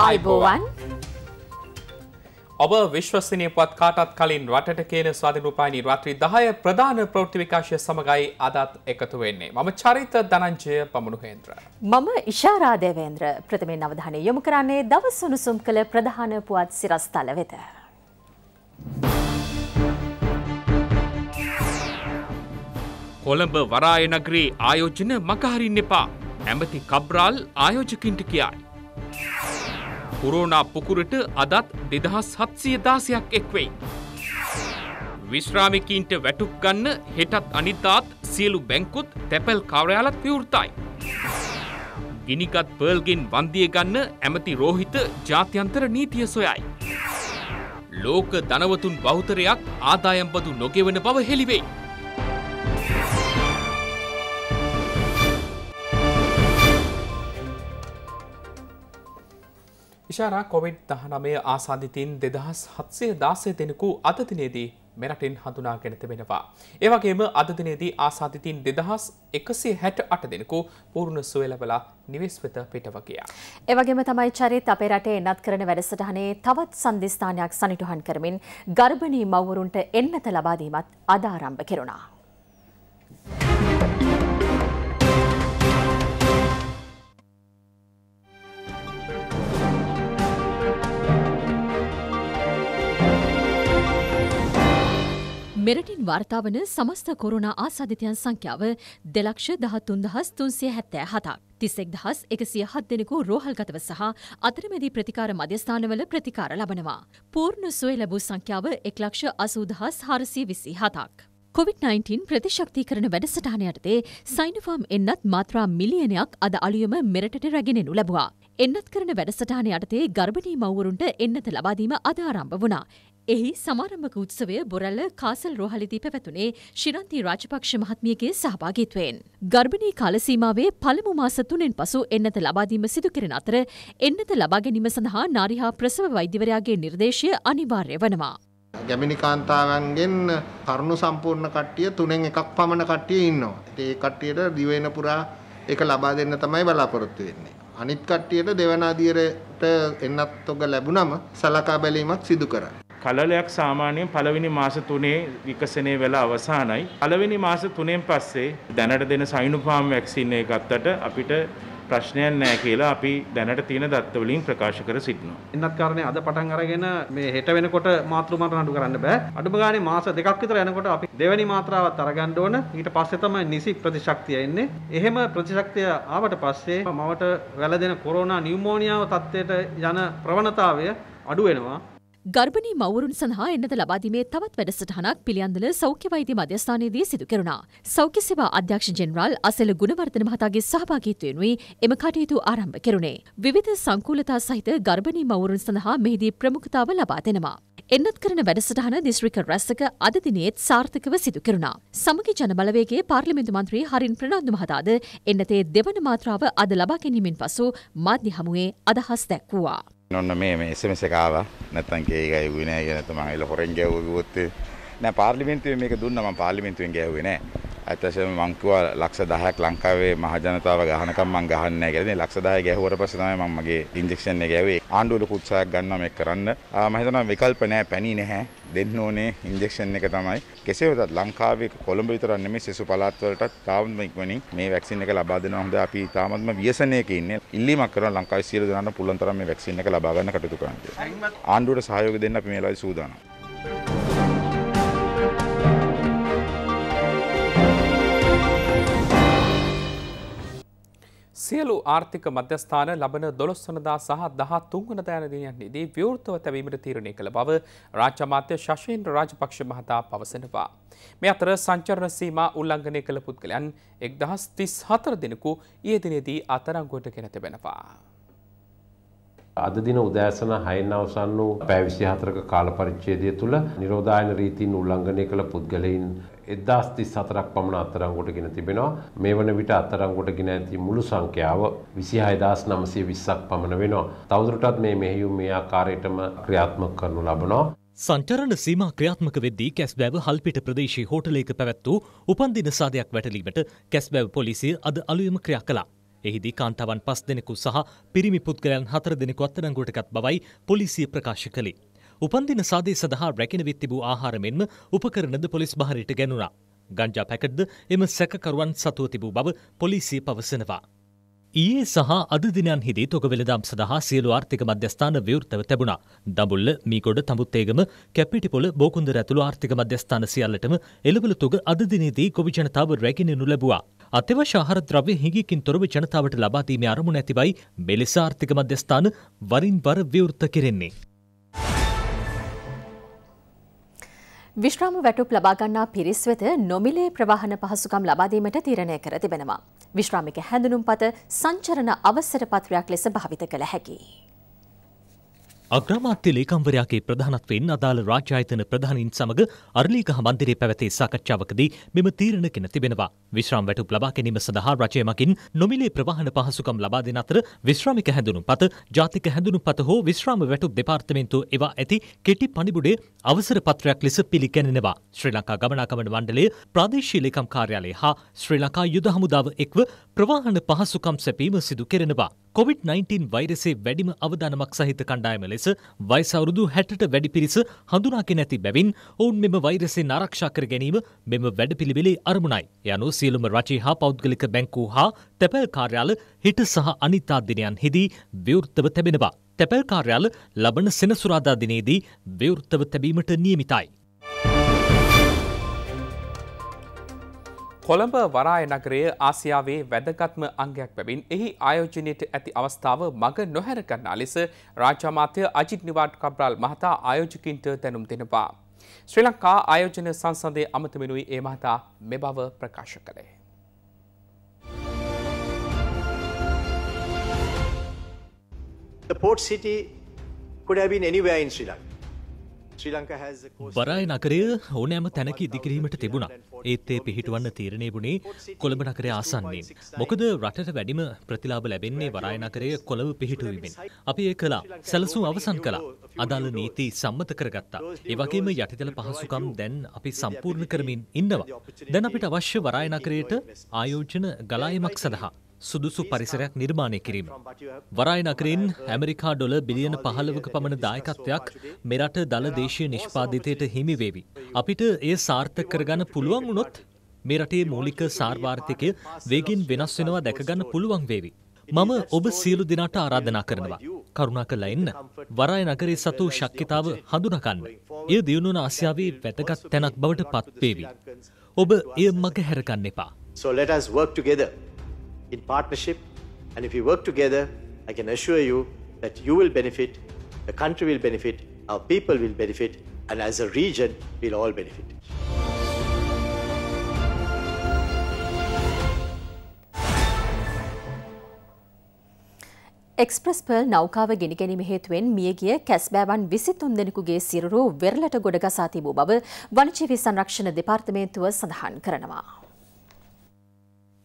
අයිබෝවන් ඔබ විශ්වසනය පුවත් කාටත් කලින් රටට කියන ස්වාධිනූපානි රාත්‍රී දහය ප්‍රධාන ප්‍රෘති විකාශය සමඟයි අදත් එකතු වෙන්නේ. මම චරිත දනංජය පමණුහේන්ද්‍ර. මම ඉශාරාදේවේන්ද්‍ර ප්‍රථමෙන් අවධානය යොමු කරන්නේ දවසුණුසුම් කළ ප්‍රධාන පුවත් සිරස්ථල වෙත. කොළඹ වරායනග්‍රී ආයෝජන මකහරින්න එපා. ඇමති කබ්රාල් ආයෝජකින්ට කියයි. කුරෝනා පුකුරට අදත් දෙදහස් හත්සිය දාසයක් එක්වෙයි. විශ්‍රාමිකීන්ට වැටුක් ගන්න හෙටත් අනිතාත් සියලු බැංකුත් තැපැල් කාර්යාලත් විවෘතයි. ගිනිගත් පර්ල්ගෙන් වන්දිය ගන්න ඇමති රෝහිත ජාත්‍යන්තර නීතිය සොයයි. ලෝක දනවතුන් බෞතරයක් ආදායම්බදු නොගෙවන බව හෙළිවෙයි. ඉෂාරා කොවිඩ් දහනමය ආසාධිතින් දෙදහස් හත්සේ දාසය දෙෙනෙකු අදදිනේදී මෙරටින් හඳුනා ගැනතිබෙනවා. ඒවගේම අදදිනේදී ආසාධිතින් දෙදහස් එකසේ හැට අට දෙෙනෙකු පූර්ණ සුවලබලා නිවෙස්වෙත පිටවගයා. ඒවගේම තමයි චරිත අපේ රටේ එන්නත් කරන වැඩසටහනේ තවත් සන්ධස්ථානයක් සනිටුහන් කරමින් ගර්භණී මවරුන්ට එන්නත ලබාදීමත් අදාරම්භ කෙරුණා. මෙරටින් වාර්තාාවන සමස්ත කොරුණා ආසාධිතයන් සංඛ්‍යාව දෙලක්ෂ දහත්තුන් දහස් තුන්සිය හැත්තෑ හතක්. තිස්සෙක් දහස් එකසිය හත් දෙනෙකු රෝහල්ගතව සහ අතරමැදි ප්‍රතිකාර මධ්‍යස්ථානවල ප්‍රතිකාර ලබනවා. පූර්ණ සුවය ලැබූ සංඛ්‍යාව එක්ලක්ෂ අසූදහස් හාරසිය විසි හතක්. COVID-19 ප්‍රතිශක්ති කරන වැඩසටානයටතේ සයිනෆාම් එන්නත් මාත්‍රා මිලියනයක් අද අලියම මෙරටට රැගෙනෙනු ලැබවා. එන්නත් කරන වැඩසටාන යටතේ ගර්භණී මවරුන්ට එන්නත ලබාදීම අධාරම්භ වුණා. එහි සමාරම්භක උත්සවය බොරල්ල කාසල් රෝහලදී පැවැතුනේ ශිරන්ති රාජපක්ෂ මහත්මියගේ සහභාගීත්වයෙන්. ගර්භණී කාලසීමාවේ පළමු මාස තුනෙන් පසු එන්නත ලබාදීම සිදු කරන අතර එන්නත ලබා ගැනීම සඳහා නාරි හා ප්‍රසව වෛද්‍යවරයාගේ නිර්දේශය අනිවාර්ය වනවා. ගැමිණි කාන්තාවන්ගෙන් කරුණු සම්පූර්ණ කට්ටිය තුනෙන් එකක් පමණ කට්ටිය ඉන්නවා. ඒ කට්ටියට දිවෙන පුරා ඒක ලබා දෙන්න තමයි බලාපොරොත්තු වෙන්නේ. අනිත් කට්ටියට දෙවන අධියරට එන්නත් ඔබ ලැබුණම සලකා බැලීමක් සිදු කරා. කලලයක් සාමාන්‍යයෙන් පළවෙනි මාස 3 විකසනයේ වෙලා අවසానයි. පළවෙනි මාස 3න් පස්සේ දැනට දෙන සයිනෝෆාම් වැක්සින් එක ගත්තට අපිට ප්‍රශ්නයක් නෑ කියලා අපි දැනට තියෙන දත්ත වලින් ප්‍රකාශ කර සිටිනවා. එන්නත් කාරණේ අද පටන් අරගෙන මේ හෙට වෙනකොට මාතෘ මරණ අඩු කරන්න බෑ. අඩුම ගානේ මාස දෙකක් විතර යනකොට අපි දෙවැනි මාත්‍රාවත් අරගන්න ඕන. ඊට පස්සේ තමයි නිසි ප්‍රතිශක්තිය එන්නේ. එහෙම ප්‍රතිශක්තිය ආවට පස්සේ මවට වැළදෙන කොරෝනා නියුමෝනියාව තත්ත්වයට යන ප්‍රවණතාවය අඩු වෙනවා. ගර්භණී මවුරුන් සඳහා එන්නද ලබාදීමේ තවත් වැඩසටහනක් පිළියන්දල සෞඛ්‍ය වෛද්‍ය මධ්‍යස්ථානයේදී සිදු කෙරුණා. සෞඛ්‍ය සේවා අධ්‍යක්ෂ ජෙනරාල් අසල ගුණවර්ධන මහතාගේ සහභාගීත්වයෙන්ුයි එම කටයුතු ආරම්භ කෙරුණේ. විවිධ සංකූලතා සහිත ගර්භණී මවුරුන් සඳහා මෙහිදී ප්‍රමුඛතාව ලබා දෙනවා. එන්නත් කරන වැඩසටහන දිස්ත්‍රික රැස්සක අද දිනේත් සාර්ථකව සිදු කෙරුණා. සමගි ජනබලවේගේ පාර්ලිමේන්තු මන්ත්‍රී හරින් ප්‍රනාන්දු මහතාද එන්නතේ දෙවන මාත්‍රාව අද ලබා ගැනීමෙන් පසු මාධ්‍ය හමුවේ අදහස් දැක්වුවා. ඔන්න මේ මේ SMS එක ආවා. නැත්තම් කේක ඇහුවේ නෑ කියලා නැත්නම් මම එළ හොරෙන් ගැව්වා කිව්වොත් නෑ පාර්ලිමේන්තුවේ මේක දුන්නා මම පාර්ලිමේන්තුවෙන් ගැහුවේ නෑ. ඇත්තටම මං කිව්වා ලක්ෂ 10ක් ලංකාවේ මහ ජනතාව ගහනකම් මං ගහන්නේ නෑ කියලා. ඉතින් ලක්ෂ 10 ගැහුවට පස්සේ තමයි මම මගේ ඉන්ජෙක්ෂන් එක ගැහුවේ. ආණ්ඩුව ලොකු උත්සාහයක් ගන්නවා මේක කරන්න. මම හිතනවා විකල්ප නෑ, පැණි නෑ. දෙන්න ඕනේ ඉන්ජෙක්ෂන් එක තමයි. කෙසේ වෙතත් ලංකාවේ කොළඹ විතරක් නෙමෙයි සෙසු පළාත්වලටත් තාම ඉක්මනින් මේ වැක්සින් එක ලබා දෙනවා. හොඳ අපි තාමත්ම ව්‍යසනයක ඉන්නේ. ඉල්ලීමක් කරන ලංකාවේ සියලු දෙනාට පුළුවන් තරම් මේ වැක්සින් එක ලබා ගන්න කටයුතු කරන්න. ආණ්ඩුවට සහයෝගය දෙන්න අපි මේ වෙලාවේ සූදානම්. සියලු ආර්ථික මධ්‍යස්ථාන ලබන දොළොස්වනදා සහ දහත් තුන්වන දෑනදිනයන්නේදී විවෘතව තැවීමට තීරණය කළ බව රාජ්‍යමාත්‍ය ශෂේන්ද්‍ර රාජපක්ෂ මහතා පවසනවා. මේ අතර සංචරණ සීමා උල්ලංඝනය කළ පුද්ගලයන් එක්දහස් තිස් හතර දෙනෙකු ඊයේ දිනේදී අත්අඩංගුවට ගෙන තිබෙනවා. අද දින උදෑසන 6න් අවසන් වූ පැය 24ක කාල පරිච්ඡේදය තුල නිරෝධායන රීතීන් උල්ලංඝනය කළ පුද්ගලයින් 1034ක් පමණ අත්අඩංගුවටගෙන තිබෙනවා. මේ වන විට අත්අඩංගුවටගෙන ඇති මුළු සංඛ්‍යාව 26920ක් පමණ වෙනවා. තවදුරටත් මේ මෙහෙයුම් මේ ආකාරයටම ක්‍රියාත්මක කරනු ලබනවා. සංචරණ සීමා ක්‍රියාත්මක වෙද්දී කැස්බැව හල්පිට ප්‍රදේශයේ හෝටලයක පැවැත් වූ උපන්දින සාදයක් වැටලීමට කැස්බැව පොලිසිය අද අලුයම ක්‍රියා කළා. එහිදී කාන්තාවන් පස් දෙනෙකු සහ පිරිමි පුද්ගලයන් හතර දෙනෙකු අත්තරංගුවටගත් බවයි පොලිසිය ප්‍රකාශ කළේ. උපන්දින සාදය සඳහා රැකෙනවිත් තිබූ ආහාරමෙන්ම උපකරණද පොලිස් භාරයට ගැනුණා. ගංජා පැකට්ද එම සැකකරුවන් සතුව තිබූ බව පොලිසිය පවසනවා. ඊයේ සහ අද දිනන්හිදී තොග වෙළදාම් සඳහා සියලු ආර්ථික මධ්‍යස්ථාන විවෘතව තිබුණා. දඹුල්ල, මීකොඩ, තඹුත්තේගම, කැපිටිපොළ, බෝකුන්දර ඇතුළු ආර්ථික මධ්‍යස්ථාන සියල්ලටම එළවලු තොග අද දිනේදී කොවි ජනතාව රැගෙනනු ලැබුවා. අතවශ්‍ය ආහාර ද්‍රව්‍ය හිඟිකින් තොරව ජනතාවට ලබා දීමේ අරමුණ ඇති බයි මෙලෙස ආර්ථික මධ්‍යස්ථාන වරින් වර විවෘත කෙරෙන්නේ. විශ්‍රාම වැටුප් ලබාගන්නා පිරිස් වෙත නොමිලේ ප්‍රවාහන පහසුකම් ලබාදීමට තීරණය කර තිබෙනවා. විශ්‍රාමික හැඳුනුම්පත සංචරණ අවසර පත්‍රයක් ලෙස භාවිත කළ හැකි. අග්‍රාමාත්‍ය ලේකම්වරයාගේ ප්‍රධානත්වයෙන් අදාළ රාජ්‍යායතන ප්‍රධානින් සමග අරලීගහ මන්දිරේ පැවැති සාකච්ඡාවකදී මෙම තීරණ කෙන තිබෙනවා. විශ්‍රාම වැටුප් ලබා ගැනීම සඳහා රජය මගින් නොමිලේ ප්‍රවාහන පහසුකම් ලබා දෙන අතර විශ්‍රාමික හැඳුනුම්පත, ජාතික හැඳුනුම්පත හෝ විශ්‍රාම වැටුප් දෙපාර්තමේන්තුව එවා ඇති කෙටි පණිවුඩේ අවසර පත්‍රයක් ලෙස පිළිගැනෙනවා. ශ්‍රී ලංකා ගමනාගමන මණ්ඩලය ප්‍රාදේශීය ලේකම් කාර්යාලය හා ශ්‍රී ලංකා යුද හමුදාව එක්ව ප්‍රවාහන පහසුකම් සැපීම සිදු කෙරෙනවා. කොවිD-19 වෛරසේ වැඩිම අවධානමක් සහිත කණ්ඩායම ලෙස වයස අවුරුදු 60ට වැඩි පිරිස හඳුනාගෙන නැති බැවින් ඔවුන් මෙම වෛරසෙන් ආරක්ෂා කර ගැනීම මෙම වැඩපිළිවෙලේ අරමුණයි. ඒ අනුව සියලුම රජයේ හා පෞද්ගලික බැංකු හා තැපැල් කාර්යාල හිට සහ අනිත් දිනයන්හිදී විවෘතව තැබෙනවා. තැපැල් කාර්යාල ලබන සෙනසුරාදා දිනේදී විවෘතව තැබීමට නියමිතයි. කොළඹ වරාය නගරය ආසියාවේ වැදගත්ම අංගයක් බැවින් එහි ආයෝජනයට ඇති අවස්ථාව මඟ නොහැර කරනා ලෙස රාජාමාත්‍ය අජිත් නිවාට් කබ්‍රාල් මහතා ආයෝජකින්ට දැනුම් දෙනවා. ශ්‍රී ලංකා ආයෝජන සංසන්දය අමතමෙනුයි ඒ මහතා මෙ බව ප්‍රකාශ කළේ. The port city could have been anywhere in Sri Lanka. බරාය නගරය ඕනෑම තැනක ඉදිකිරීමට තිබුණා. ඒත් ඒ පිහිටුවන්න තීරණය වුණේ කොළඹ නගරය ආසන්නයෙන්. මොකද රටට වැඩිම ප්‍රතිලාභ ලැබෙන්නේ වරාය නගරය කොළඹ පිහිටුවීමෙන්. අපි ඒ කළා. සැලසුම් අවසන් කළා. අදාළ නීති සම්මත කරගත්තා. ඒ වගේම යටිතල පහසුකම් දැන් අපි සම්පූර්ණ කරමින් ඉන්නවා. දැන් අපිට අවශ්‍ය වරාය නගරයට ආයෝජන ගලායමක් සඳහා සුදුසු පරිසරයක් නිර්මාණය කිරීම. වරායි නගරින් ඇමරිකා ඩොල බිලියන පහළවක පමණ දායකත්වයක් මෙරට දළ දේශය නිෂ්පාධිතයට හිමිවේවි. අපිට ඒ සාර්ථක කරගන්න පුළුවන් වුණොත් මේ රටේ මූලික සාර්වාර්ථකය වේගින් වෙනස් වෙනවා දැකගන්න පුළුවන් වේවි. මම ඔබ සියලු දෙනාට ආරාධනා කරනවා. කරුණා කළ එන්න. වරාය නගරේ සතු ශක්්‍යතාව හඳුනකන්න. එය දියුණුවන ආසියාවේ වැදගත් තැනක් බවට පත්වේවි. ඔබ එය මග හැරගන්න එපා. So let us work together. in partnership, and if we work together, I can assure you that you will benefit, the country will benefit, our people will benefit, and as a region, we'll all benefit. එක්ස්ප්‍රස්පල් නෞකාව ගෙනගැනීම හේතුවෙන් මියගිය කැස්බෑවන් විසිතුන් දෙනෙකුගේ සිරුරු වෙරළට ගොඩගසා තිබූ බව වනජීවී සංරක්ෂණ දෙපාර්තමේන්තුව සඳහන් කරනවා.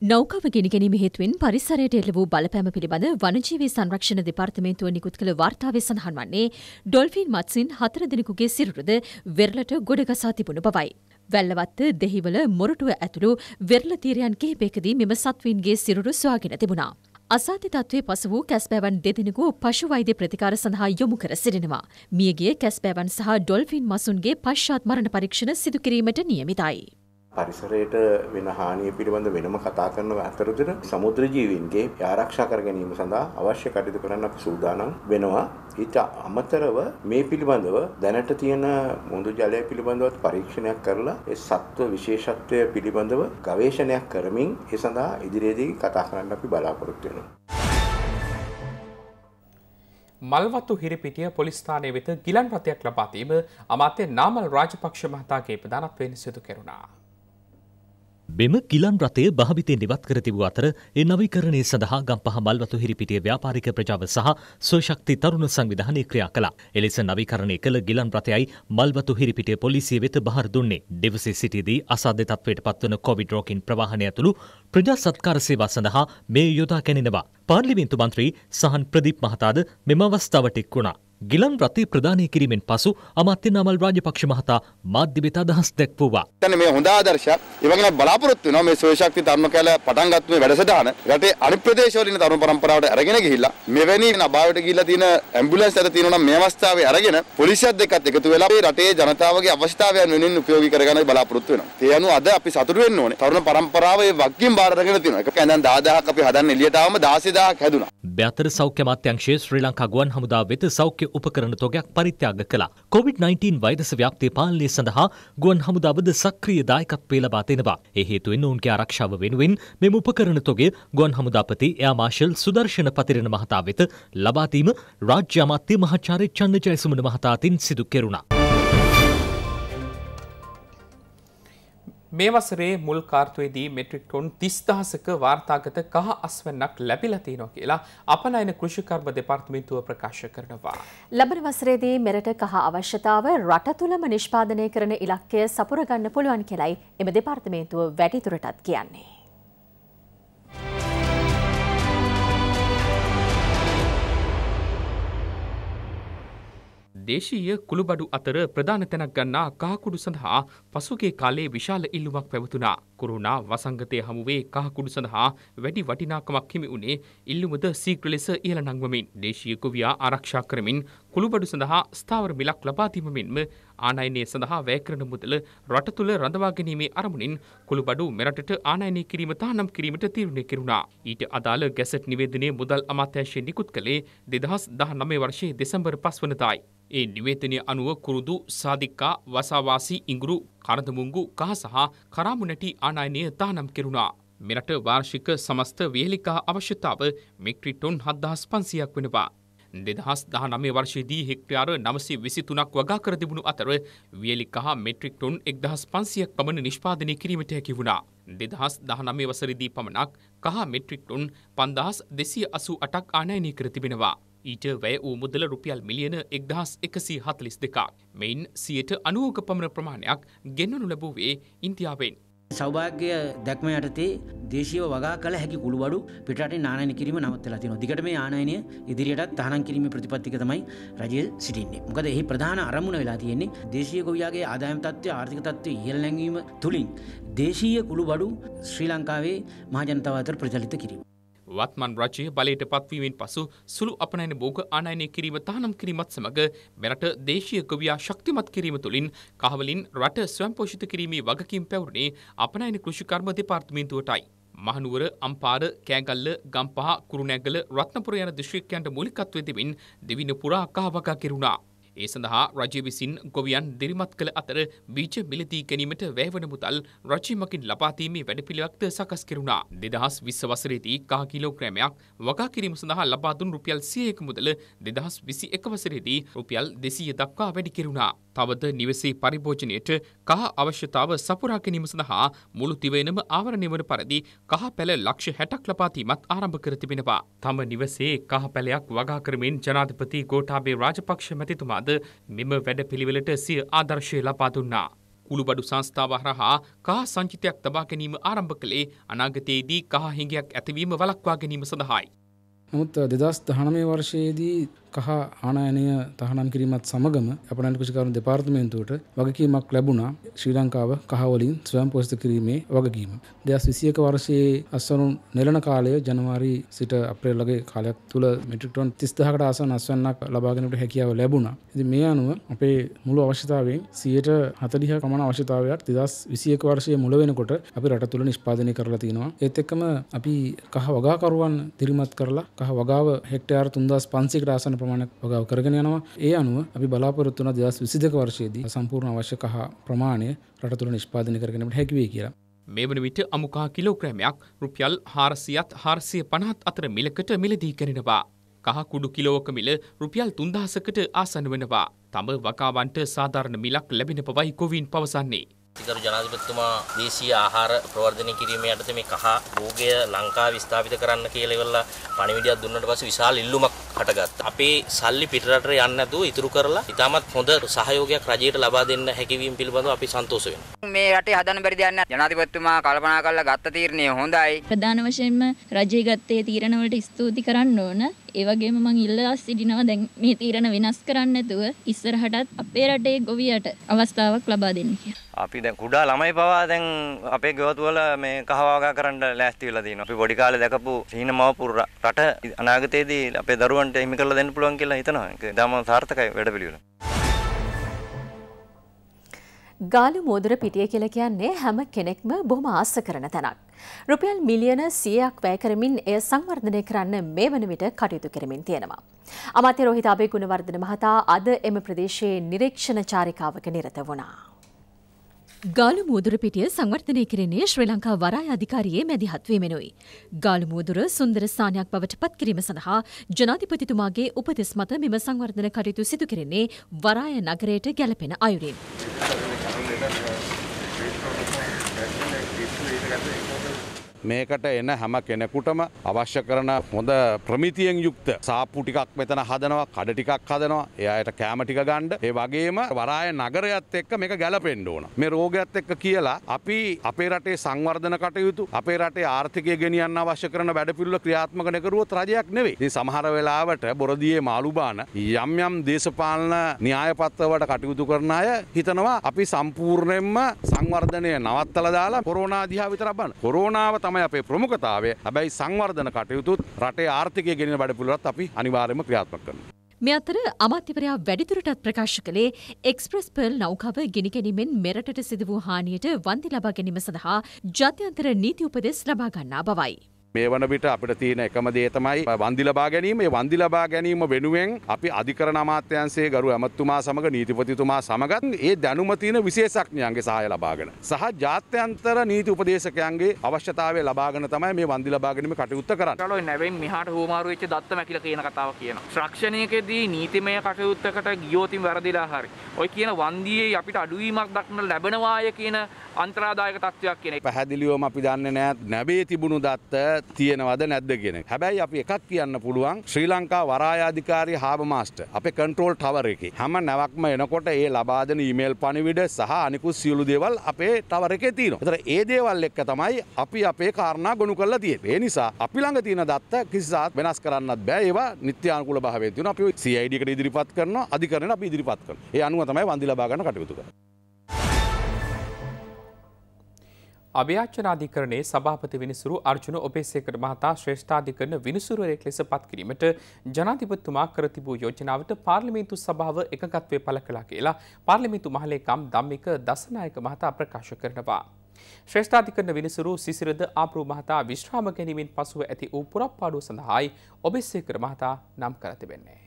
නෞකාව ගෙනගැනීම හේතුවෙන් පරිසරයට එල්ල වූ බලපෑම පිළිබඳ වනජීවී සංරක්ෂණ දෙපාර්තමේන්තුව නිකුත් කළ වාර්තාවේ සඳහන් වන්නේ ඩොල්ෆින් මත්සින් හතර දෙනෙකුගේ සිරුරද වෙරළට ගොඩගසා තිබුණු බවයි. වැල්ලවත්ත දෙහිවල මොරටුව ඇතුළු වෙරළ තීරයන් කිහිපයකදී මෙම සත්වීන්ගේ සිරුරු සොයාගෙන තිබුණා. අසාධ්‍ය තත්ත්වයේ පසු වූ කැස්බෑවන් දෙදෙනෙකු පශු වෛද්‍ය ප්‍රතිකාර සඳහා යොමු කර සිටිනවා. මියගේ කැස්බෑවන් සහ ඩොල්ෆින් මසුන්ගේ පශ්චාත් මරණ පරීක්ෂණ සිදු කිරීමට නියමිතයි. පරිසරයට වෙන හානිය පිළිබඳ වෙනම කතා කරන අතරතුර සමුද්‍ර ජීවීන්ගේ ආරක්ෂා කර ගැනීම සඳහා අවශ්‍ය කටයුතු කරන්න අපි සූදානම් වෙනවා. ඊට අමතරව මේ පිළිබඳව දැනට තියෙන මුහුදු ජලය පිළිබඳවත් පරීක්ෂණයක් කරලා ඒ සත්ව විශේෂත්වය පිළිබඳව ගවේෂණයක් කරමින් ඒ සඳහා ඉදිරියේදී කතා කරන්න අපි බලාපොරොත්තු වෙනවා. මල්වතු හිරිපිටිය පොලිස්ථානය වෙත ගිලන් රථයක් ලබාදීම අමාත්‍ය නාමල් රාජපක්ෂ මහතාගේ ප්‍රධානත්වයෙන් සිදු කෙරුණා. බෙම කිලන් රථය භාවිතය නිවත් කර තිබූ අතර ඒ නවීකරණය සඳහා ගම්පහ මල්වතු හිරිපිටිය ව්‍යාපාරික ප්‍රජාව සහ ස්වශක්ති තරුණ සංවිධානය ක්‍රියා කළා. එලෙස නවීකරණය කළ ගිලන් රථයයි මල්වතු හිරිපිටිය පොලිසිය වෙත බහර දුන්නේ. දෙවසේ සිටියේදී අසාධ්‍ය තත්ත්වයට පත්වන කොවිඩ් රෝගීන් ප්‍රවාහනය ඇතුළු ප්‍රජා සත්කාර සේවා සඳහා මේ යොදා ගැනෙනවා. පාර්ලිමේන්තු මන්ත්‍රී සහන් ප්‍රදීප් මහතාද මෙම අවස්ථාවට එක් වුණා. ගිලන් රථය ප්‍රධානය කිරීමෙන් පසු අමාත්‍ය නමල් රාජපක්ෂ මහතා මාධ්‍ය වෙත අදහස් දැක්වුවා. දැන් මේ හොඳ ආදර්ශයක් ඒ වගේම බලාපොරොත්තු වෙනවා මේ සෝයශක්ති තරුණ කැල පටන් ගත්ත මේ වැඩසටහන රටේ අනිත් ප්‍රදේශවල ඉන්න තරුණ පරම්පරාවට අරගෙන ගිහිල්ලා මෙවැනි අභාවයට ගිහිල්ලා තියෙන ඇම්බියුලන්ස් අතර තියෙනවා මේ අවස්ථාවේ අරගෙන පොලිසියත් එක්කත් එකතු වෙලා මේ රටේ ජනතාවගේ අවශ්‍යතාවයන් වෙනුවෙන් උපයෝගී කරගන්න බලාපොරොත්තු වෙනවා. ඒ අනුව අද අපි සතුටු වෙන්න ඕනේ. තරුණ පරම්පරාව ඒ වගකීම් බාර අරගෙන තියෙනවා. ඒක දැන් 10000ක් අපි හදන්න එළියට ආවම 16000ක් හැදුනා. බැතර සෞඛ්‍ය අමාත්‍යාංශයේ ශ්‍රී ලංකා ගුවන් හමුදා වෙත සෞඛ්‍ය අවශ්‍ය උපකරණ තොගයක් පරිත්‍යාග කළා. COVID-19 වෛරස ව්‍යාප්තිය පාලනය සඳහා ගුවන් හමුදාවද සක්‍රිය දායකත්වය ලබා දෙනවා. ඒ හේතුවෙන් ඔවුන්ගේ ආරක්ෂාව වෙනුවෙන් මෙම උපකරණ තොගය ගුවන් හමුදාපති එයා මාර්ෂල් සුදර්ශන පතිරණ මහතා වෙත ලබා දීම රාජ්‍ය අමාත්‍ය මහාචාර්ය චන්න ජයසුමන මහතා අතින් සිදු කෙරුණා. මේ වසරේ මුල් කාර්තුවේදී මෙට්‍රික්ටොන් තිස්දහසක වාර්තාගත කහ අස්වන්නක් ලැබිලතිනො කියලා අපනයින කෘෂිකර්ම දෙපර්තමින්තුව ප්‍රකාශ කරනවා. ලබන වසරේදී මෙරට කහ අවශ්‍යතාව රට තුළම නිෂ්පාදනය කරන ඉලක්කය සපුරගන්න පුළුවන් කෙලයි එම දෙපාර්තමේන්තුව වැඩිතුරටත් කියන්නේ. දේශීය කුළුබඩු අතර ප්‍රධාන තැනක් ගන්නා කහකුඩු සඳහා පසුගේ කාලේ විශාල ඉල්ලුමක් පැවතුනා. කුරුණා වසංගතය හමුවේ කහකුඩු සඳහා වැඩි වටිනාකමක් හිමි වුණේ ඉල්ලුමද සීඝ්‍ර ලෙස ඉහළ නංවමින් දේශීය කුවියා ආරක්ෂා කරමින් කුළුබඩු සඳහා ස්ථාවර මිලක් ලබා දීමෙන්ම ආනයනය සඳහා වැය කරන මුදල රට තුළ රඳවා ගැනීමේ අරමුණින් කුළුබඩු මෙරටට ආනයනය කිරීම තහනම් කිරීමට තීරණය කෙරුණා. ඊට අදාළ ගැසට් නිවේදනයේ මුදල් අමාත්‍යංශය නිකුත් කළේ 2019 වර්ෂයේ දෙසැම්බර් 5 වනදායි. ඒ නිවේතනය අනුව කුරුදු සාධික්කා වසාවාසී ඉංගුරු කරදමුංගු කහ සහ කරාමුණැටි ආනයනය තානම් කෙරුණා. මෙරට වාර්ෂික සමස්ත වේලිකා අවශ්‍යතාව මෙක්‍රිටොන් හද්දහස් පන්සියක් වෙනවා. දෙදහස් දහ නමේ වර්ෂයේදී හෙක්ටයාර නමසේ විසි තුනක් වගා කර තිබුණු අතර වියලිකහා මෙට්‍රික්ටොන් එක්දහස් පන්සියක් පමණ නිෂ්පාදනය කිරීමට හැකි වුණා. දෙදහස් දහ නමේ වසරදී පමණක් කහ මෙට්‍රික්ටොන් පන්දහස් දෙසිය අසු අටක් ආනයනය කර තිබෙනවා. ඊට වැය වූ මුදල රුපියල් මිලියන එක්දහස් එකසී හතලිස් දෙකක්. මෙයින් සියට අනුවක පමණ ප්‍රමාණයක් ගෙන්වනු ලැබූවේ ඉන්තියාවෙන්. සෞභාග්‍ය දැක්ම යටතේ දේශීව වගා කළ හැකි කුළුබඩු පිටට නානය කිරීම නවත්තලා තියෙනවා. දිගට මේ ආනයනය ඉදිරියටත් තහනම් කිරීම ප්‍රතිපත්තික තමයි රජය සිටින්නේ. මොකද එහි ප්‍රධාන අරමුණ වෙලා තියෙන්නේ දේශීය ගොවියාගේ ආදායම් තත්ත්වය ආර්ථික තත්ත්වය ඉහළ නැංවීම තුලින් දේශීය කුළුබඩු ශ්‍රී ලංකාවේ මහජනතාව අතර ප්‍රචලිත කිරීම. වත්මන් රජය බලයට පත්වීමෙන් පසු සුළු අපනයන භෝග ආනයනය කිරීම තහනම් කිරීමත් සමඟ මෙරට දේශීය ගොවියා ශක්තිමත් කිරීම තුළින් කහවලින් රට ස්වයම්පෝෂිත කිරීමේ වගකින් පැවරුණේ අපනයන කෘෂිකර්ම දෙපාර්තමේන්තුවටයි. මහනුවර අම්පාර කෑගල්ල ගම්පහ කුරුණැගල රත්නපුර යන දිශ්‍රික්කයන්ට මූලිකත්වය දෙමින් දෙවින පුරා කහවකා කෙරුණා. ඒ සඳහා රජය විසින් ගොවියන් දිරිමත් කළ අතර බීජ මිලදී ගැනීමට වැෑවන මුදල් රජීමකින් ලබාදීමේ වැඩපිළිවක්ද සකස් කෙරුණා. දෙදහස් විස්ස වසරේදී කා කිලෝග්‍රෑමයක් වගා කිරීම සඳහා ලබාදුන් රුපියල් සියයක මුදල දෙදහස් විසි එක වසරේදී රුපියල් දෙසීය දක්වා වැඩි කෙරුණා. තවද නිවසේ පරිභෝජනයට කහ අවශ්‍යතාව සපුරා ගැනීම සඳහා මුළු තිවයිනම ආවරණය වන පරිදි කහ පැල ලක්ෂ 60ක් ලබා දීමත් ආරම්භ කර තිබෙනවා. තම නිවසේ කහ පැලයක් වගා කරමින් ජනාධිපති ගෝඨාභය රාජපක්ෂ මැතිතුමාද අද මෙම වැඩපිළිවෙලට සිය ආදර්ශය ලබා දුන්නා. කුළුබඩු සංස්ථාව හරහා කහ සංචිතයක් තබා ගැනීම ආරම්භ කළේ අනාගතයේදී කහ හිඟයක් ඇතිවීම වළක්වා ගැනීම සඳහායි. නමුත් 2019 වර්ෂයේදී කහ ආනයනය තහනම් කිරීමත් සමගම අපනන් කෘෂිකරුන් දෙපාර්තමේන්තුවට වගකීමක් ලැබුණා ශ්‍රී ලංකාව කහවලින් ස්වයම් පෝස්ත කිරීමේ වගකීම. දෙස් විසියක වර්ෂයේ අස්වනුන් නෙලන කාලය ජනවාරි සිට අප්‍රේල්ලගේ කාලයක් තුළ මිටිටොන් තිස්දහකට ආසන් අස්වන්නක් ලබාගෙනට හැකියාව ලැබුණා. ඇති මේ අනුව අපේ මුළු අවශ්‍යතාවෙන් සියයට හතලිහ කමන අවශ්‍යතාවයක් තිදස් විසියක වර්ෂය මුල වෙනකොට අපි රට තුළ නිෂ්පාදනය කරලා තියෙනවා. ඒත් එක්කම අපි කහ වගාකරුවන් දිරිමත් කරලා කහ වගාව හෙක්ටයාර තුන්දස් පන්සිකට ආසන ප්‍ර ප්‍රමාණයක් වගව කරගෙන යනවා. ඒ අනුව අපි බලාපොරොත්තු වන 2022 වර්ෂයේදී සම්පූර්ණ අවශ්‍ය කහ ප්‍රමාණය රට තුළ නිෂ්පාදනය කර ගැනීමට හැකි වේ කියලා. මේ වන විට අමුකා කිලෝග්‍රෑමයක් රුපියල් 400ත් 450ත් අතර මිලකට මිලදී කරනවා. කහ කුඩු කිලෝක මිල රුපියල් 3000කට ආසන්න වෙනවා. තම වකාවන්ට සාධාරණ මිලක් ලැබෙන බවයි කොවින් පවසන්නේ. ඉතරු ජනාධිපතිතුමා දේශීය ආහාර ප්‍රවර්ධනය කිරීම යටතේ මේ කහ භෝගය ලංකාවේ ස්ථාපිත කරන්න කියලා ඉවරලා පණිවිඩයක් දුන්නට පස්සේ විශාල ඉල්ලුමක් හටගත්තා. අපේ සල්ලි පිටරටට යන්නේ නැතුව ඉතුරු කරලා ඉතාමත් හොඳ සහයෝගයක් රජයට ලබා දෙන්න හැකියවීම පිළිබඳව අපි සන්තෝෂ වෙනවා. මේ රටේ හදන්න බැරි දෙයක් නැහැ. ජනාධිපතිතුමා කල්පනා කරලා ගත්ත තීරණය හොඳයි. ප්‍රධාන වශයෙන්ම රජය ගත්තේ තීරණ වලට ස්තුති කරන්න ඕන. ඒවගේ මං ඉල්ලා සිටිනවා දැන් මේ තීරණ වෙනස් කරන්න ඇතුව ඉස්සරහටත් අපේ රටේ ගොවියට අවස්ථාවක් ලබා දෙන්න කියලා. අපි දැන් කුඩා ළමයි පවා දැන් අපේ ගෙවතුවල මේ කහවාගා කරන්න ලෑස්ති වෙලා තියෙනවා. අපි පොඩි කාලේ දැකපු සීනමවපු රට අනාගතයේදී අපේ දරුවන්ට හිමි කරලා දෙන්න පුළුවන් කියලා හිතනවා. ඒක ඊටම සාර්ථකයි වැඩපිළිවෙල. ගාලු මෝදර පිටිය කියලා කියන්නේ හැම කෙනෙක්ම බොහොම ආස කරන තැනක්. රුපියල් මිලියන සියයක් වැය කරමින් එය සංවර්ධනය කරන්න මේ වන විට කටයුතු කරමින් තියෙනවා. අමාත්‍ය රෝහිත අබේ ගුණවර්ධන මහතා අද එම ප්‍රදේශයේ නිරීක්ෂණ චාරිකාවක නිරත වුණා. ගාලු මුවදුරපිටිය සංවර්ධනය කරන්නේ ශ්‍රී ලංකා වරාය අධිකාරියේ මැදිහත්වීමෙනුයි. ගාලු මුවදුර සුන්දර ස්ථානයක් බවට පත් කිරීම සඳහා ජනාධිපතිතුමාගේ උපදෙස් මත මෙම සංවර්ධන කටයුතු සිදු කරන්නේ වරාය නගරයට ගැලපෙන අයුරින්. මේකට එන හැම කෙනෙකුටම අවශ්‍ය කරන හොඳ ප්‍රමිතියෙන් යුක්ත සාප්පු ටිකක් මෙතන හදනවා කඩ ටිකක් හදනවා එයායට කෑම ටික ගණ්ඩ ඒ වගේම වරාය නගරයත් එක්ක මේක ගැලපෙන්ඩ ඕන මේ රෝගයක්ත් එක්ක කියලා අපි අපේ රටේ සංවර්ධන කටයුතු අපේ රටේ ආර්ථිකය ගෙනියන්න අවශ්‍ය කරන වැඩපිල්ල ක්‍රියාත්මකනකරුවත් රජයක් නෙවෙයි සමහර වෙලාවට බොරදියේ මාළුබාන යම් යම් දේශපාලන න්‍යායපත්වවට කටයුතු කරන අය හිතනවා අපි සම්පූර්ණයෙන්ම සංවර්ධනය නවත්තල දාලා කොරෝනා දිහා විතරබන්න කොරෝනාව තම තමයි අපේ ප්‍රමුඛතාවය. හැබැයි සංවර්ධන කටයුතුත් රටේ ආර්ථිකය ගෙනෙන වැඩපිළිවෙලත් අපි අනිවාර්යයෙන්ම ක්‍රියාත්මක කරනවා. මේ අතර අමාත්‍යවරයා වැඩිදුරටත් ප්‍රකාශ කළේ එක්ස්ප්‍රස් පර්ල් නෞකාව ගිනි ගැනීමෙන් මෙරටට සිදු වූ හානියට වන්දි ලබා ගැනීම සඳහා ජාත්‍යන්තර නීති උපදෙස් ලබා ගන්නා බවයි. මේ වන විට අපිට තියෙන එකම දේ තමයි වන්දි ලබා ගැනීම. මේ වන්දි ලබා ගැනීම වෙනුවෙන් අපි අධිකරණ අමාත්‍යාංශයේ ගරු ඇමතුමා සමග නීතිපතිතුමා සමගත් ඒ දැනුම තියෙන විශේෂඥයන්ගේ සහාය ලබාගෙන සහ ජාත්‍යන්තර නීති උපදේශකයන්ගේ අවශ්‍යතාවය ලබාගෙන තමයි මේ වන්දි ලබා ගැනීම කටයුත්ත කරන්නේ. කලොයි නැවෙන් මෙහාට හුවමාරු වෙච්ච දත්ත මැකිල කියන කතාව කියනවා. රක්ෂණයකදී නීතිමය කටයුත්තකට ගියෝතින් වැරදිලා හරි. ඔය කියන වන්දියේ අපිට අඩුවීමක් දක්න ලැබෙනවාය කියන අන්තරාදායක තත්ත්වයක් කියන එක. පැහැදිලිවම අපි දන්නේ නැහැ නැබේ තිබුණු දත්ත තියෙනවද නැද්ද කියෙන. හැබැයි අපි එකක් කියන්න පුළුවන් ශ්‍රී ලංකා වරායාධිකාරි හාබමස්ට අප කන්ට්‍රෝල් ටවර එක හම නැවක්ම එනකොට ඒ ලබාදන ඉමේල් පනිවිඩ සහ අනිකු සියලු දේවල් අපේ ටවර එක තියෙන. තර ඒ දේවල් එක්ක තමයි අපි අපේ කාරණා ගොුණු කරලා තිය. ඒ නිසා අපි ළඟ තියෙන දත්ත කිසිසාත් වෙනස් කරන්නත් බෑ ඒවා නිත්‍යානකුල භාවේතින අපි සයිඩිකට ඉදිරිපත් කරන අධිකරන අපි ඉදිරිපත් කරන ඒ අනුව තමයි වන්දි ලබාගන්න කටයුතු කරන්නේ. අභ්‍යාචනාධිකරණයේ සභාපති විනිසුරු අර්ජුන ඔබේසේකර මහතා ශ්‍රේෂ්ඨාධිකරණ විනිසුරුවරයෙක් ලෙස පත් කිරීමට ජනාධිපතිතුමා කර තිබූ යෝජනාවට පාර්ලිමේන්තු සභාව එකඟත්වය පළ කළා කියලා පාර්ලිමේන්තු මහලේකම් ධම්මික දසනායක මහතා ප්‍රකාශ කරනවා. ශ්‍රේෂ්ඨාධිකරණ විනිසුරු සිසිරද ආපරු මහතා විශ්‍රාම ගැනීමෙන් පසුව ඇති වූ පුරප්පාඩුව සඳහායි ඔබේසේකර මහතා නම් කර තිබෙන්නේ.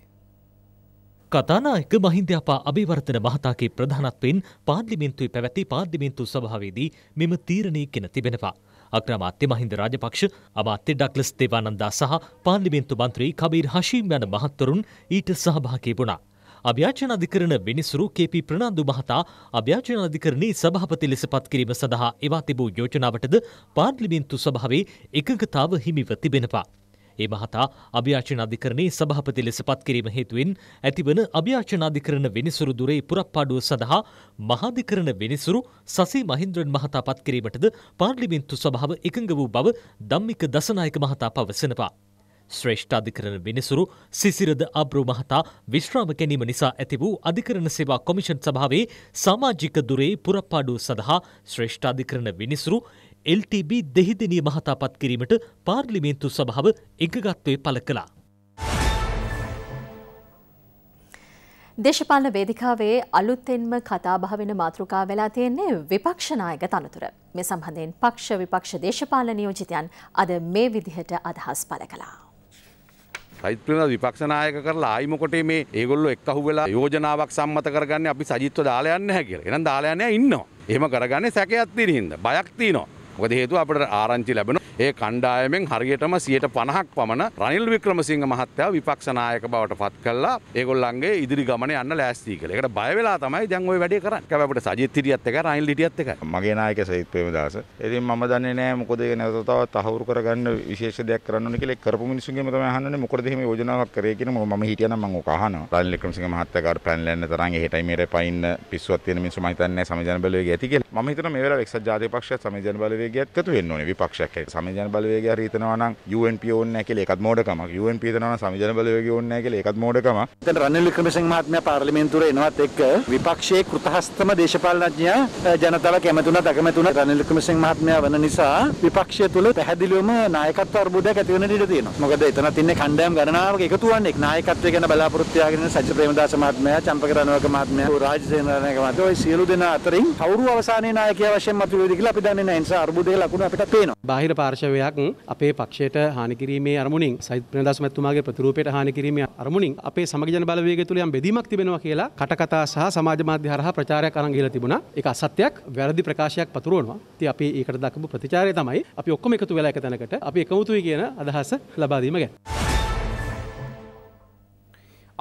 කතානායක මහින්දයපා අභිවර්තන මහතාගේ ප්‍රධානත්වයෙන් පාර්ලිමින්තුයි පැවැති පාර්ලිමින්තු සභාවේදී මෙම තීරණය කෙන තිබෙනවා. අග්‍රාමාත්‍ය මහින්ද රාජපක්ෂ අමාත්‍ය ඩක්ලස් දේවානන්දා සහ පාර්ලිමින්තු මන්ත්‍රී කබීර් හෂීම් යන මහත්වරුන් ඊට සහභාගී වුණා. අභ්‍යාචන අධිකරණ විනිසුරු කේපී ප්‍රනාන්දු මහතා අභ්‍යාචන අධිකරණයේ සභාපති ලෙස පත්කිරීම සඳහා එවා තිබූ යෝජනාවටද පාර්ලිමින්තු සභාවේ එකඟතාව හිමිව තිබෙනවා. ඒ මහතා අභ්‍යාචන අධිකරණයේ සභාපති ලෙස පත්කිරීම හේතුවෙන් ඇතිවන අභ්‍යාචන අධිකරණ වෙනසුරු දුරේ පුරප්පාඩුව සඳහා මහාධිකරණ වෙනසුරු සසී මහින්ද්‍රන් මහතා පත්කිරීමටද පාර්ලිමෙන්තු සභාව එකඟ වූ බව ධම්මික දසනායක මහතා පවසනවා. ශ්‍රේෂ්ඨ අධිකරණ විනිසුරු සිසිරද අබ්‍රු මහතා විශ්‍රාම කැනීම නිසා ඇති වූ අධිකරණ සේවා කොමිෂන් සභාවේ සමාජික දුරේ පුරප්පාඩු සඳහා ශ්‍රේෂ්ඨ අධිකරණ විනිසුරු එල්ටබ දෙහිදනී මහතාපත් කිරීමට පාර්ලිමේන්තු සභාව එකගත්වය පළ කළා. දේශපාලන වේදිකාවේ අලුත්තෙන්ම කතාබහ වෙන මාතෘකා වෙලා තියෙන්නේ විපක්ෂනායක තනතුර. මේ සම්බන්ධයෙන් පක්ෂ විපක්ෂ දේශපාලන නියෝජිතයන් අද මේ විදිහට අදහස් පළ කළා. සෛත්‍රන විපක්ෂනායක කරලා ආයිමකොටේ මේ ඒගොල්ලෝ එක්කහු වෙලා යෝජනාවක් සම්මත කරගන්න අපි සජිත්ව දාලා යන්න නැහැ කියලා. එහෙනම් දාලා යන්නේ ඉන්නවා. එහෙම කරගන්නේ සැකයක් තියෙන හින්දා බයක් තියෙනවා. මොකද හේතුව අපට ආරංචි ලැබෙන ඒ කණ්ඩායමෙන් හරියටම සියට පණහක් පමණ රනිල් වික්‍රමසිංහ මහත්තයා විපක්ෂනායක බවට පත් කල්ලා ඒගොල්ලන්ගේ ඉදිරි ගමන යන්න ලෑස්තී කළ එකට බයවෙලා තමයි දැන් ඔය වැඩේ කරන්න කැපට සජිත්තිරියත් එක රනිල් ලිටියත් එක මගේ නායක සහිත් ප්‍රේමදාස ඉතින් මම දන්නේ නෑ මොකද ඒක නැවත තවත් තහවුරු කරගන්න විශේෂ දෙයක් කරන්න ඕනේ කියලා කරපු මිනිස්සුන්ගෙන් තමයි අහන්නේ මොකද එහෙම යෝජනාවක් කරේ කියන මම හිටියනම් මම ඕක අහනවා රනිල් වික්‍රමසිංහ මහත්තයාගේ ප්ලෑන් ලෑන්න තරම් එහෙටයි මෙහෙට පයින්න පිස්සුවක් තියෙන මිනිස්සු මම හිතන්නේ සමජන බලවේගය ඇති කියලා මම හිතනවා මේ වෙලාවේ එක්සත් ජාතික පක්ෂයත් සමජන බලවේගයත් එකතු වෙන්න ඕනේ විපක්ෂයක් සමජ සංවිධාන බලවේගය හරි හිතනවා නම් UNP ඕනේ නැහැ කියලා ඒකත් මෝඩකමක්. UNP හිතනවා නම් සංවිධාන බලවේගය ඕනේ නැහැ කියලා ඒකත් මෝඩකමක්. දැන් රනිල් වික්‍රමසිංහ මහත්මයා පාර්ලිමේන්තුවේ එනවත් එක්ක විපක්ෂයේ කෘතහස්තම දේශපාලනඥයා ජනතාව කැමතුණත් අකමැතුණත් රනිල් වික්‍රමසිංහ මහත්මයා වෙන නිසා විපක්ෂය තුල පැහැදිලිවම නායකත්ව අර්බුදයක් ඇති වෙන ඉඩ තියෙනවා. මොකද එතනත් ඉන්නේ කණ්ඩායම් ගණනාවක එකතු වන්නේ නායකත්වය ගැන බලාපොරොත්තු වෙන සජිත් ප්‍රේමදාස මහත්මයා, චම්පක රණවක මහත්මයා, රාජ් සේනාරණයක මහත්මයා ඔය සියලු දෙනා අතරින් කවුරු අවසානයේ නායකයා වශයෙන් මතුවේද කියලා අපි දන්නේ නැහැ. ඒ නිසා අර්බුදයේ ලකුණු අපිට පේනවා. බාහිර පාර්ශව ප්‍රකාශවයක් අපේ පක්ෂයට හානිකිරීමේ අරමුණින් සයිත් ප්‍රදස්මැත්තුමාගේ ප්‍රතිරූපයට හානිකිරීමේ අරමුණින් අපේ සමග ජන බලවේග තුළ යම් බෙදීමක් තිබෙනවා කියලා කටකතා සහ සමාජ මාධ්‍ය හරහා ප්‍රචාරයක් අරන් ගිහලා තිබුණා. ඒක අසත්‍යයක්, වැරදි ප්‍රකාශයක් පතුරවනවා. ඉතින් අපි ඒකට දක්වපු ප්‍රතිචාරය තමයි අපි ඔක්කොම එකතු වෙලා එක තැනකට අපි එකමුතුයි කියන අදහස ලබා දීම ගැන.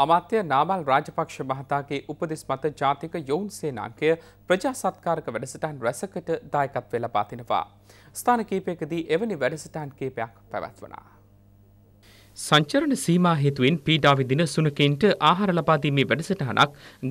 අමාත්‍ය නාමල් රාජපක්ෂ මහතාගේ උපදෙස් මත ජාතික යොවුන් සේනාංකය ප්‍රජා සත්කාරක වැඩසටහන් රැසකට දායකත්වය ලබා තිනවා. ස්ථාන කීපයකදී එවැනි වැඩසටහන් කීපයක් පැවැත්වනා. සංචරණ සීමා හේතුවෙන් පීඩා විඳින සුනකෙන්ට ආහාර ලබා දීමේ වැඩසටහනක්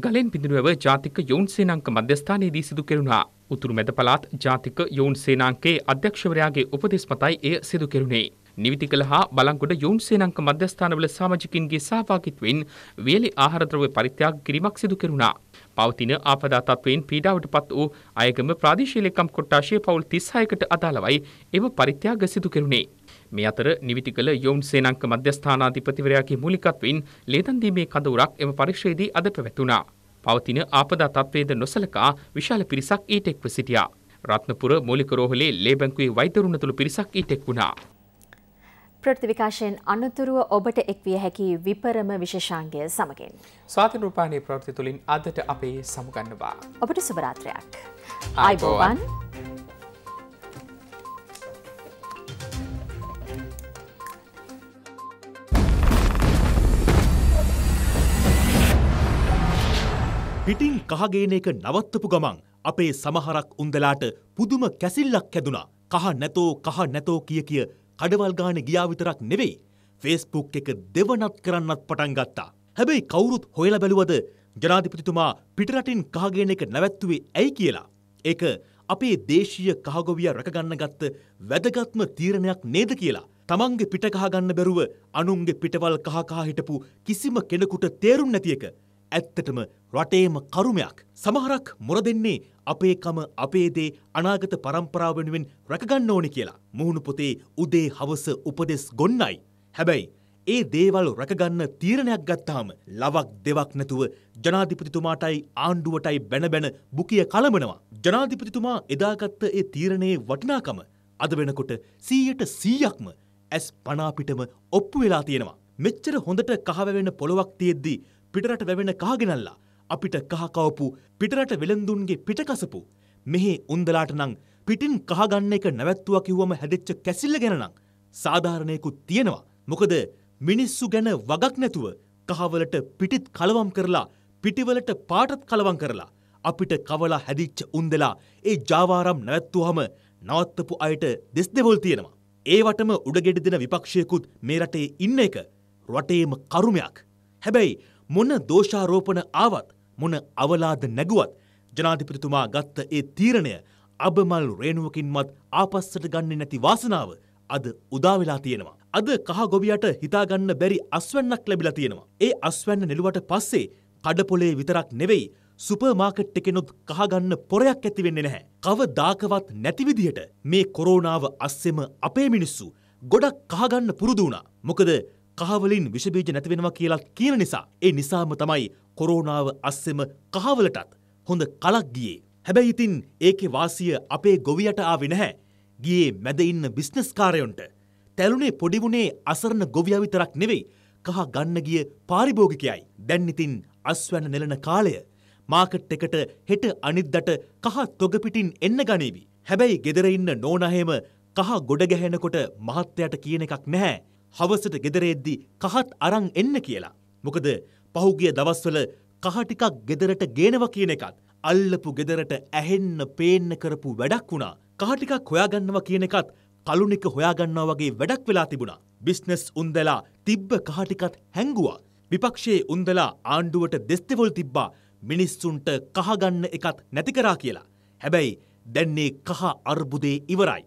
ගලෙන් පිදුරුවව ජාතික යොවුන් සේනාංක මධ්‍යස්ථානයේදී සිදු කෙරුණා. උතුරු මැද පළාත් ජාතික යොවුන් සේනාංකයේ අධ්‍යක්ෂවරයාගේ උපදෙස් මතයි එය සිදු කෙරුණේ. නිවිතිකල හා බලංගොඩ යෝන් සේනංක මධ්‍යස්ථානවල සමාජිකින්ගේ සහභාගිත්වයෙන් වියලි ආහාරද්‍රව්‍ය පරිත්‍යාග කිරීමක් සිදු කෙරුණා. පවතින ආපදා තත්වයෙන් පීඩාවට පත් වූ අයගම ප්‍රාදේශීය ලේකම් කොට්ටාශය පවුල් 36කට අදාළවයි එම පරිත්‍යාග සිදු කෙරුණේ. මේ අතර නිවිතිකල යෝන් සේනංක මධ්‍යස්ථානාධිපතිවරයාගේ මූලිකත්වයෙන් ලේදන් දීමේ කඳවුරක් එම පරිශ්‍රයේදී අද පැවැතුණා. පවතින ආපදා තත්වයේද නොසලකා විශාල පිරිසක් ඊට එක්ව සිටියා. රත්නපුර මූලික රෝහලේ ලේ බැංකුවේ වෛද්‍යරුණතුළු පිරිසක් ඊට එක් වුණා. ප්‍රෘතිවිකාශයෙන් අනතුරුව ඔබට එක්විය හැකි විපරම විශේෂාන්ගේ සමගින්. ස්වාති රූපානය ප්‍රෘති තුළින් අදට අපේ සමුගන්නවා. ඔබට සුභරාත්‍රයක්. අයිබෝවන්. පිටින් කහගේන එක නවත්තපු ගමන් අපේ සමහරක් උන්දලාට පුදුම කැසිල්ලක් හැදුනා. කහ නැතෝ කහ නැතෝ කිය කිය කඩවල් ගාන ගියා විතරක් නෙවෙයි ෆේස්බුක් එක දෙවනත් කරන්නත් පටන් ගත්තා. හැබැයි කවුරුත් හොයලා බැලුවද ජනාධිපතිතුමා පිටරටින් කහගෙන එක නැවැත්තුවේ ඇයි කියලා. ඒක අපේ දේශීය කහගොවියා රැකගන්න ගත්ත වැදගත්ම තීරණයක් නේද කියලා. තමන්ගේ පිට කහගන්න බැරුව අනුන්ගේ පිටවල් කහ කහ හිටපු කිසිම කෙනෙකුට තේරුම් නැති එක. ඇත්තටම රටේම කරුමයක්. සමහරක් මොර දෙන්නේ අපේකම අපේදේ අනාගත පරම්පරාව වෙනුවෙන් රැකගන්න ඕනි කියලා. මුහුණු පොතේ උදේ හවස උපදෙස් ගොන්නයි. හැබැයි ඒ දේවල් රැකගන්න තීරණයක් ගත්තාම ලවක් දෙවක් නැතුව ජනාධිපතිතුමාටයි ආණ්ඩුවටයි බැනබැන බුකිය කලමනවා. ජනාධිපතිතුමා එදාගත්ත ඒ තීරණයේ වටිනාකම අද වෙනකොට සීයට සීයක්ම ඇස් පනාපිටම ඔප්පු වෙලා තියෙනවා. මෙච්චර හොඳට කහවැවෙන පොළොවක් තියෙද්දී පිටරට වැවෙන කහගෙනල්ලා අපිට කහකවපු පිටරට වෙළඳුන්ගේ පිටකසපු මෙහි උන්දලාට නං පිටින් කහගන්න එක නැවැත්තුවා කිව්වම හැදෙච්ච කැසිල්ල ගැනනම් සාධාරණයකුත් තියෙනවා මොකද මිනිස්සු ගැන වගක් නැතුව කහවලට පිටිත් කලවම් කරලා පිටිවලට පාටත් කලවම් කරලා අපිට කවලා හැදිච්ච උන්දලා ඒ ජාවාරම් නැවැත්තුවහම නවත්තපු අයට දෙස් දෙවොල් තියෙනවා. ඒවටම උඩගෙඩි දෙන විපක්ෂයකුත් මේ රටේ ඉන්න එක රටේම කරුමයක්. හැබැයි මොන දෝෂාරෝපණ ආවත් මොන අවලාද නැගුවත් ජනාධිපතිතුමා ගත්ත ඒ තීරණය අබමල් රේනුවකින්මත් ආපස්සට ගන්න නැති වාසනාව අද උදාවෙලා තියෙනවා. අද කහගොවියට හිතාගන්න බැරි අස්වැන්නක් ලැබිලා තියෙනවා. ඒ අස්වැන්න නෙළුවට පස්සේ කඩපොලේ විතරක් නෙවෙයි සුපර්මාකට් එකෙනුත් කහගන්න පොරයක් ඇති වෙන්නේ නැහැ. කවදාකවත් නැති විදිහට මේ කොරෝනාව අස්සෙම අපේ මිනිස්සු ගොඩක් කහගන්න පුරුදු වුණා. මොකද කහවලින් විෂබීජ නැති වෙනවා කියලා කියන නිසා ඒ නිසාම තමයි කොරෝනාව අස්සෙම කහවලටත් හොඳ කලක් ගියේ. හැබැයි ඉතින් ඒකේ වාසිය අපේ ගොවියට ආවේ නැහැ. ගියේ මැද ඉන්න බිස්නස්කාරයොන්ට. තැළුනේ පොඩි වුණේ අසරණ ගොවියා විතරක් නෙවෙයි. කහ ගන්න ගිය පාරිභෝගිකයයි. දැන් ඉතින් අස්වැන්න නෙලන කාලය. මාකට් එකට හෙට අනිද්දට කහ තොග පිටින් එන්න ගනීවි. හැබැයි ගෙදර ඉන්න නෝනාහෙම කහ ගොඩ ගැහෙනකොට මහත්තයට කියන එකක් නැහැ. හවසට ගෙදරෙද්දි කහත් අරන් එන්න කියලා. මොකද පහුගිය දවස්වල කහ ටිකක් ගෙදරට ගේනවා කියන එකත් අල්ලපු ගෙදරට ඇහෙන්න පේන්න කරපු වැඩක් වුණා. කහ ටිකක් හොයාගන්නවා කියන එකත් කලුනික හොයාගන්නවා වගේ වැඩක් වෙලා තිබුණා. බිස්නස් උන්දලා තිබ්බ කහ ටිකත් හැංගුවා. විපක්ෂයේ උන්දලා ආණ්ඩුවට දෙස්තෙවොල් තිබ්බා මිනිස්සුන්ට කහ ගන්න එකත් නැති කරා කියලා. හැබැයි දැන් මේ කහ අර්බුදේ ඉවරයි.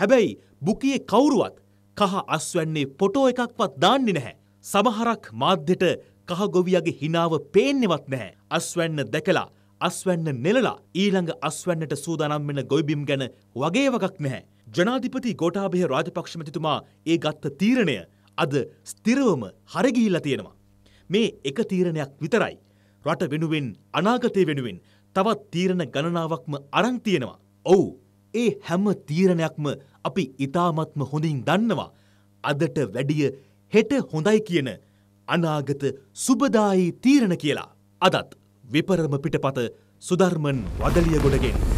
හැබැයි බුකියේ කවුරුවත් කහ අස්වැන්නේ පොටෝ එකක්වත් දාන්නේ නැහැ. සමහරක් මාධ්‍යට කහගොවියගේ හිනාව පේන්නෙවත් නැහැ. අස්වැන්න දැකලා අස්වැන්න නෙලලා ඊළඟ අස්වැන්නට සූදානම් වෙන ගොවිබිම් ගැන වගේ වගක් නැහැ. ජනාධිපති ගෝඨාභය රාජපක්ෂ මැතිතුමා ඒ ගත්ත තීරණය අද ස්ථිරවම හරගිහිල්ලා තියෙනවා. මේ එක තීරණයක් විතරයි. රට වෙනුවෙන් අනාගතය වෙනුවෙන් තවත් තීරණ ගණනාවක්ම අරන් තියෙනවා. ඔව් ඒ හැම තීරණයක්ම අපි ඉතාමත්ම හොඳින් දන්නවා. අදට වැඩිය හෙට හොඳයි කියන අනාගත සුබදායි තීරණ කියලා. අදත් විපරම පිටපත සුධර්මන් වදලිය ගොඩගෙන්.